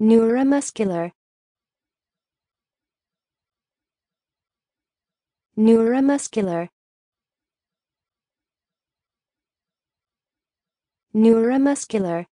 neuromuscular neuromuscular neuromuscular